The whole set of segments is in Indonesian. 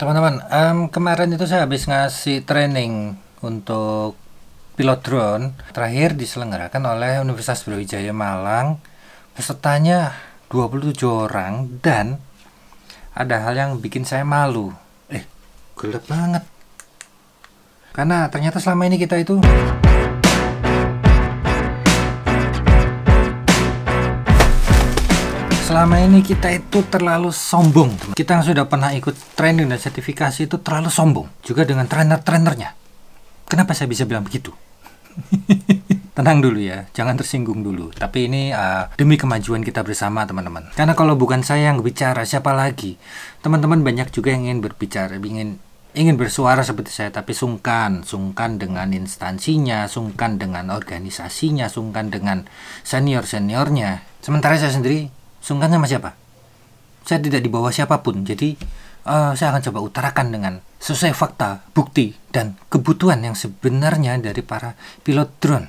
Teman-teman, um, kemarin itu saya habis ngasih training untuk pilot drone terakhir diselenggarakan oleh Universitas Brawijaya Malang. Pesertanya 27 orang dan ada hal yang bikin saya malu. Eh, gelap banget. Karena ternyata selama ini kita itu selama ini kita itu terlalu sombong. Teman. Kita yang sudah pernah ikut training dan sertifikasi itu terlalu sombong. Juga dengan trainer-trainernya. Kenapa saya bisa bilang begitu? Tenang dulu ya, jangan tersinggung dulu. Tapi ini uh, demi kemajuan kita bersama teman-teman. Karena kalau bukan saya yang bicara, siapa lagi? Teman-teman banyak juga yang ingin berbicara, ingin ingin bersuara seperti saya tapi sungkan sungkan dengan instansinya sungkan dengan organisasinya sungkan dengan senior seniornya sementara saya sendiri sungkan sama siapa? Saya tidak dibawa siapapun, jadi uh, saya akan coba utarakan dengan sesuai fakta, bukti, dan kebutuhan yang sebenarnya dari para pilot drone.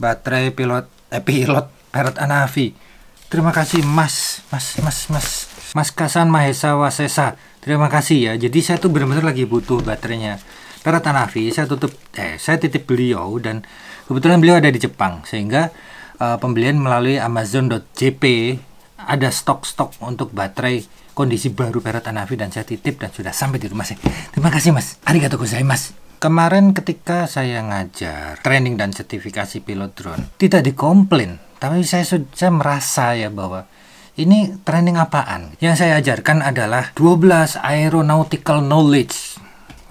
Baterai pilot, eh pilot, Parrot Anafi. Terima kasih Mas, Mas, Mas, Mas. Mas Kasan Mahesa Wasesa. Terima kasih ya. Jadi saya tuh benar-benar lagi butuh baterainya karena Tanafi saya tutup eh saya titip beliau dan kebetulan beliau ada di Jepang sehingga uh, pembelian melalui Amazon.jp ada stok-stok untuk baterai kondisi baru Perat Tanavi dan saya titip dan sudah sampai di rumah saya. Terima kasih mas. Arigato gozaimasu. Kemarin ketika saya ngajar training dan sertifikasi pilot drone, tidak dikomplain. Tapi saya, saya merasa ya bahwa ini training apaan? Yang saya ajarkan adalah 12 aeronautical knowledge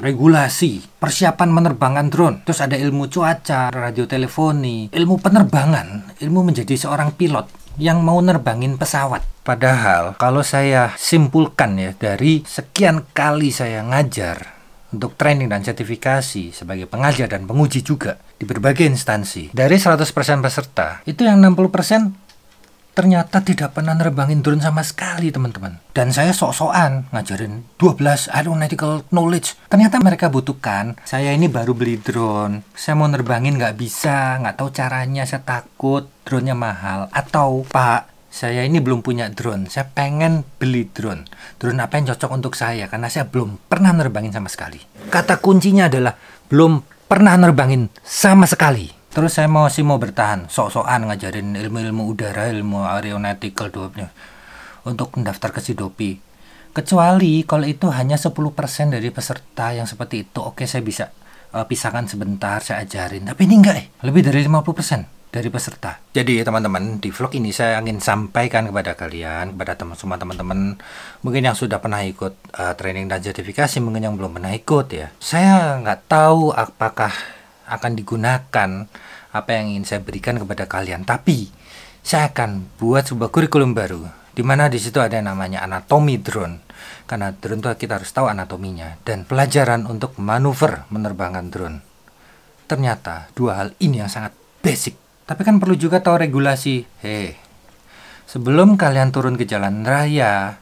regulasi, persiapan menerbangkan drone, terus ada ilmu cuaca, radio teleponi, ilmu penerbangan, ilmu menjadi seorang pilot yang mau nerbangin pesawat. Padahal kalau saya simpulkan ya dari sekian kali saya ngajar untuk training dan sertifikasi sebagai pengajar dan penguji juga di berbagai instansi. Dari 100% peserta, itu yang 60% ternyata tidak pernah nerbangin drone sama sekali teman-teman. Dan saya sok-sokan ngajarin 12 aeronautical knowledge. Ternyata mereka butuhkan. Saya ini baru beli drone. Saya mau nerbangin nggak bisa, nggak tahu caranya. Saya takut drone-nya mahal. Atau Pak, saya ini belum punya drone. Saya pengen beli drone. Drone apa yang cocok untuk saya? Karena saya belum pernah nerbangin sama sekali. Kata kuncinya adalah belum pernah nerbangin sama sekali terus saya mau sih mau bertahan sok-sokan ngajarin ilmu-ilmu udara ilmu aeronautikal doanya untuk mendaftar ke Sidopi kecuali kalau itu hanya 10% dari peserta yang seperti itu oke saya bisa uh, pisahkan sebentar saya ajarin tapi ini enggak eh lebih dari 50% dari peserta. Jadi teman-teman di vlog ini saya ingin sampaikan kepada kalian, kepada teman semua teman-teman mungkin yang sudah pernah ikut uh, training dan sertifikasi, mungkin yang belum pernah ikut ya. Saya nggak tahu apakah akan digunakan apa yang ingin saya berikan kepada kalian. Tapi saya akan buat sebuah kurikulum baru di mana di situ ada yang namanya anatomi drone. Karena drone itu kita harus tahu anatominya dan pelajaran untuk manuver menerbangkan drone. Ternyata dua hal ini yang sangat basic. Tapi kan perlu juga tahu regulasi. Hei, sebelum kalian turun ke jalan raya,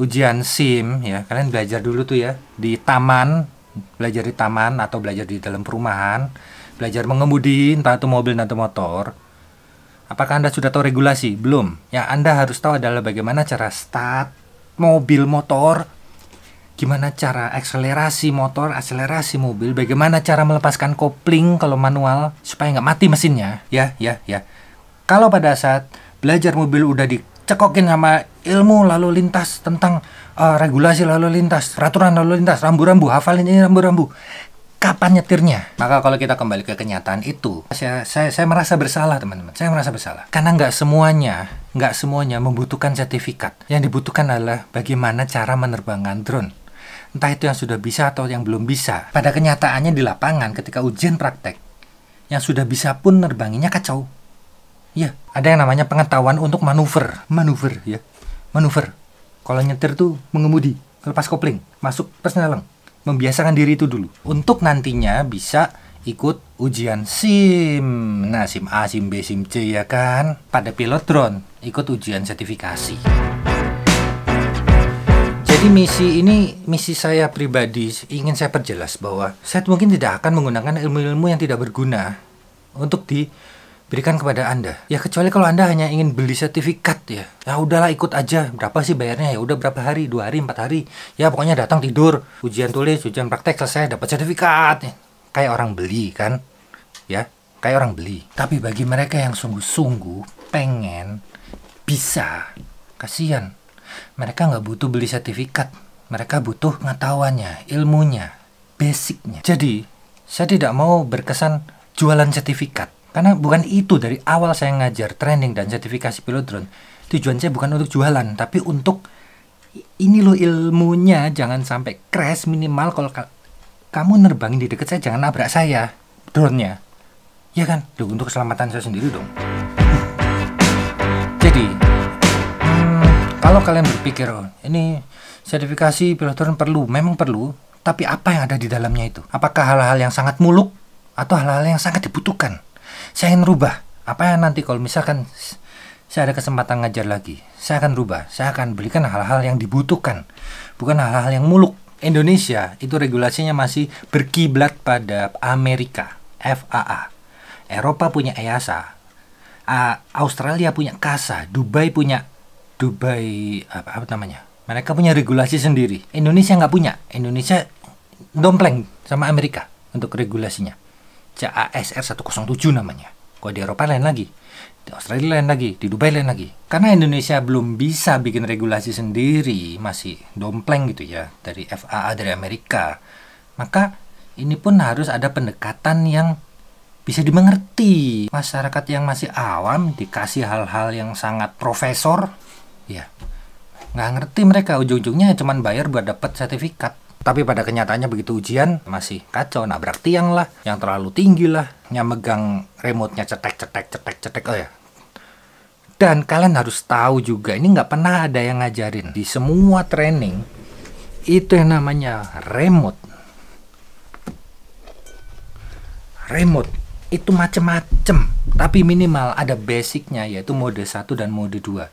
ujian SIM ya, kalian belajar dulu tuh ya di taman belajar di taman atau belajar di dalam perumahan, belajar mengemudi entah itu mobil atau motor, apakah Anda sudah tahu regulasi? Belum. Yang Anda harus tahu adalah bagaimana cara start mobil motor, gimana cara akselerasi motor, akselerasi mobil, bagaimana cara melepaskan kopling kalau manual supaya nggak mati mesinnya. Ya, ya, ya. Kalau pada saat belajar mobil udah dicekokin sama ilmu lalu lintas tentang uh, regulasi lalu lintas, peraturan lalu lintas, rambu-rambu, hafalin ini rambu-rambu. Kapan nyetirnya? Maka kalau kita kembali ke kenyataan itu, saya saya, saya merasa bersalah teman-teman. Saya merasa bersalah karena nggak semuanya nggak semuanya membutuhkan sertifikat. Yang dibutuhkan adalah bagaimana cara menerbangkan drone entah itu yang sudah bisa atau yang belum bisa. Pada kenyataannya di lapangan ketika ujian praktek, yang sudah bisa pun nerbanginya kacau. Ya, ada yang namanya pengetahuan untuk manuver, manuver ya, manuver. Kalau nyetir tuh mengemudi, lepas kopling, masuk pas nyaleng. Membiasakan diri itu dulu. Untuk nantinya bisa ikut ujian SIM. Nah, SIM A, SIM B, SIM C ya kan? Pada pilot drone, ikut ujian sertifikasi. Jadi misi ini, misi saya pribadi ingin saya perjelas bahwa saya mungkin tidak akan menggunakan ilmu-ilmu yang tidak berguna untuk di berikan kepada Anda. Ya kecuali kalau Anda hanya ingin beli sertifikat ya. Ya udahlah ikut aja. Berapa sih bayarnya? Ya udah berapa hari? Dua hari, empat hari. Ya pokoknya datang tidur, ujian tulis, ujian praktek selesai, dapat sertifikat. Ya. Kayak orang beli kan? Ya, kayak orang beli. Tapi bagi mereka yang sungguh-sungguh pengen bisa, kasihan. Mereka nggak butuh beli sertifikat. Mereka butuh pengetahuannya, ilmunya, basicnya. Jadi, saya tidak mau berkesan jualan sertifikat karena bukan itu dari awal saya ngajar training dan sertifikasi pilot drone. Tujuan saya bukan untuk jualan, tapi untuk ini loh ilmunya jangan sampai crash minimal kalau ka kamu nerbangin di dekat saya jangan nabrak saya drone-nya. Ya kan? Duh, untuk keselamatan saya sendiri dong. Jadi, hmm, kalau kalian berpikir oh, ini sertifikasi pilot drone perlu, memang perlu, tapi apa yang ada di dalamnya itu? Apakah hal-hal yang sangat muluk atau hal-hal yang sangat dibutuhkan? saya ingin rubah apa yang nanti kalau misalkan saya ada kesempatan ngajar lagi saya akan rubah saya akan belikan hal-hal yang dibutuhkan bukan hal-hal yang muluk Indonesia itu regulasinya masih berkiblat pada Amerika FAA Eropa punya EASA Australia punya KASA Dubai punya Dubai apa, apa namanya mereka punya regulasi sendiri Indonesia nggak punya Indonesia dompleng sama Amerika untuk regulasinya CASR 107 namanya. Kalau di Eropa lain lagi, di Australia lain lagi, di Dubai lain lagi. Karena Indonesia belum bisa bikin regulasi sendiri, masih dompleng gitu ya dari FAA dari Amerika. Maka ini pun harus ada pendekatan yang bisa dimengerti. Masyarakat yang masih awam dikasih hal-hal yang sangat profesor, ya nggak ngerti mereka ujung-ujungnya ya cuman bayar buat dapat sertifikat tapi pada kenyataannya begitu ujian masih kacau, nabrak tiang lah, yang terlalu tinggi lah, yang megang remote-nya cetek cetek cetek cetek. Oh ya, dan kalian harus tahu juga, ini nggak pernah ada yang ngajarin. Di semua training, itu yang namanya remote. Remote, itu macem-macem. Tapi minimal ada basicnya, yaitu mode 1 dan mode 2.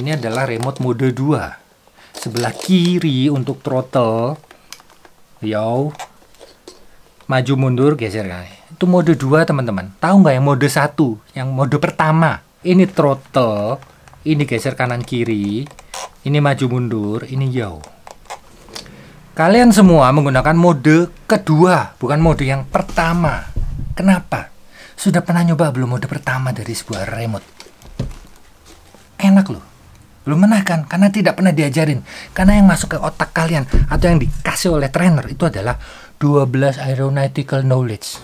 Ini adalah remote mode 2 sebelah kiri untuk throttle yo maju mundur geser guys itu mode 2 teman-teman tahu nggak yang mode 1 yang mode pertama ini throttle ini geser kanan kiri ini maju mundur ini yo kalian semua menggunakan mode kedua bukan mode yang pertama kenapa sudah pernah nyoba belum mode pertama dari sebuah remote enak loh belum pernah kan karena tidak pernah diajarin karena yang masuk ke otak kalian atau yang dikasih oleh trainer itu adalah 12 aeronautical knowledge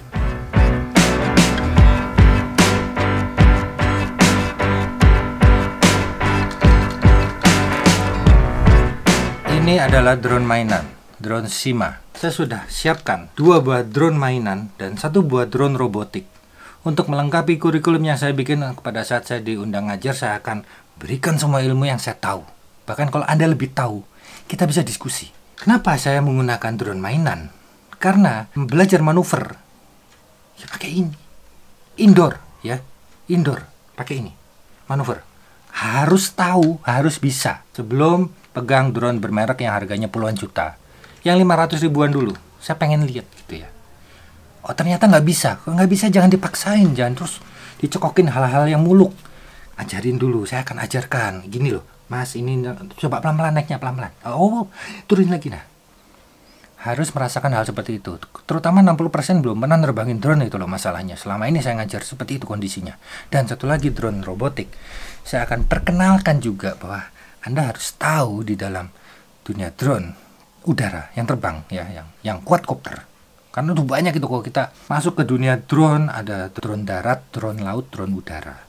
ini adalah drone mainan drone Sima saya sudah siapkan dua buah drone mainan dan satu buah drone robotik untuk melengkapi kurikulum yang saya bikin pada saat saya diundang ngajar, saya akan Berikan semua ilmu yang saya tahu. Bahkan kalau Anda lebih tahu, kita bisa diskusi. Kenapa saya menggunakan drone mainan? Karena belajar manuver, ya pakai ini. Indoor, ya. Indoor, pakai ini. Manuver. Harus tahu, harus bisa. Sebelum pegang drone bermerek yang harganya puluhan juta. Yang 500 ribuan dulu. Saya pengen lihat gitu ya. Oh ternyata nggak bisa. Kalau nggak bisa jangan dipaksain. Jangan terus dicekokin hal-hal yang muluk ajarin dulu saya akan ajarkan gini loh mas ini coba pelan-pelan naiknya pelan-pelan oh turun lagi nah harus merasakan hal seperti itu terutama 60% belum pernah nerbangin drone itu loh masalahnya selama ini saya ngajar seperti itu kondisinya dan satu lagi drone robotik saya akan perkenalkan juga bahwa anda harus tahu di dalam dunia drone udara yang terbang ya yang yang kuat, kopter. karena itu banyak itu kalau kita masuk ke dunia drone ada drone darat drone laut drone udara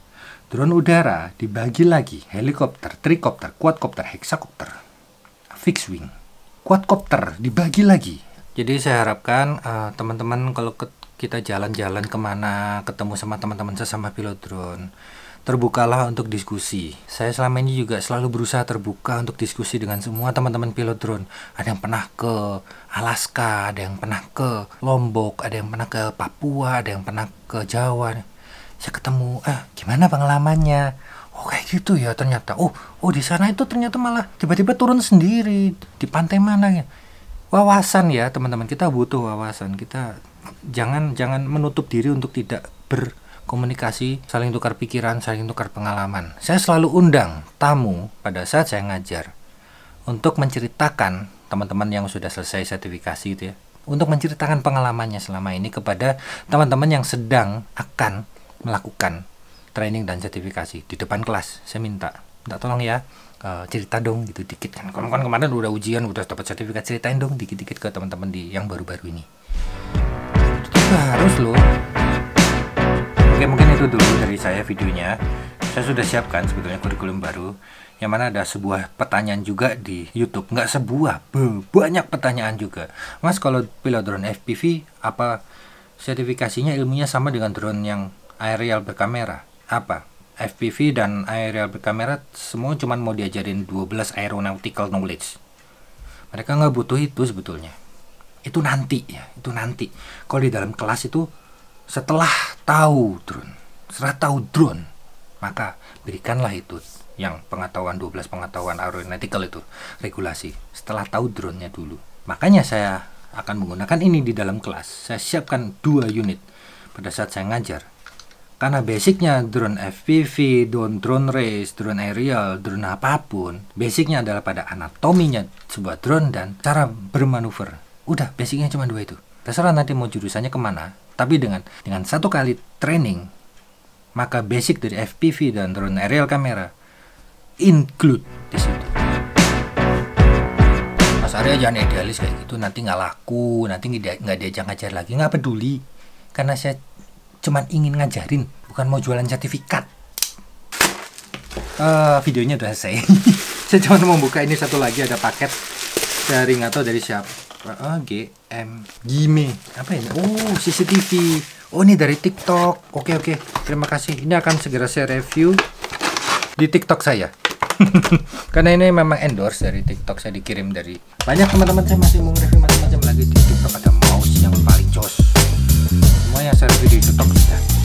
Drone udara dibagi lagi helikopter, trikopter, quadcopter, heksakopter, fixed wing. Quadcopter dibagi lagi. Jadi saya harapkan uh, teman-teman kalau kita jalan-jalan kemana, ketemu sama teman-teman sesama pilot drone, terbukalah untuk diskusi. Saya selama ini juga selalu berusaha terbuka untuk diskusi dengan semua teman-teman pilot drone. Ada yang pernah ke Alaska, ada yang pernah ke Lombok, ada yang pernah ke Papua, ada yang pernah ke Jawa saya ketemu eh gimana pengalamannya oh kayak gitu ya ternyata oh oh di sana itu ternyata malah tiba-tiba turun sendiri di pantai mana ya wawasan ya teman-teman kita butuh wawasan kita jangan jangan menutup diri untuk tidak berkomunikasi saling tukar pikiran saling tukar pengalaman saya selalu undang tamu pada saat saya ngajar untuk menceritakan teman-teman yang sudah selesai sertifikasi itu ya untuk menceritakan pengalamannya selama ini kepada teman-teman yang sedang akan melakukan training dan sertifikasi di depan kelas saya minta minta tolong ya e, cerita dong gitu dikit kan kalau kan kemarin udah ujian udah dapat sertifikat ceritain dong dikit-dikit ke teman-teman di yang baru-baru ini harus loh oke mungkin itu dulu dari saya videonya saya sudah siapkan sebetulnya kurikulum baru yang mana ada sebuah pertanyaan juga di YouTube nggak sebuah banyak pertanyaan juga Mas kalau pilot drone FPV apa sertifikasinya ilmunya sama dengan drone yang aerial berkamera. Apa? FPV dan aerial berkamera semua cuma mau diajarin 12 aeronautical knowledge. Mereka nggak butuh itu sebetulnya. Itu nanti ya, itu nanti. Kalau di dalam kelas itu setelah tahu drone, setelah tahu drone, maka berikanlah itu yang pengetahuan 12 pengetahuan aeronautical itu regulasi setelah tahu drone-nya dulu. Makanya saya akan menggunakan ini di dalam kelas. Saya siapkan dua unit pada saat saya ngajar karena basicnya drone FPV, drone drone race, drone aerial, drone apapun, basicnya adalah pada anatominya sebuah drone dan cara bermanuver. Udah, basicnya cuma dua itu. Terserah nanti mau jurusannya kemana, tapi dengan dengan satu kali training, maka basic dari FPV dan drone aerial kamera include di situ. Mas Arya jangan idealis kayak gitu, nanti nggak laku, nanti nggak diajak ngajar lagi, nggak peduli. Karena saya cuman ingin ngajarin, bukan mau jualan sertifikat. Uh, videonya udah selesai. Saya cuma mau buka ini satu lagi ada paket dari nggak tahu dari siapa. Uh, eh, GM Gime apa ini? Oh CCTV. Oh ini dari TikTok. Oke okay, oke. Okay. Terima kasih. Ini akan segera saya review di TikTok saya. Karena ini memang endorse dari TikTok saya dikirim dari banyak teman-teman saya masih mau review macam-macam lagi. hanya saya to talk to them.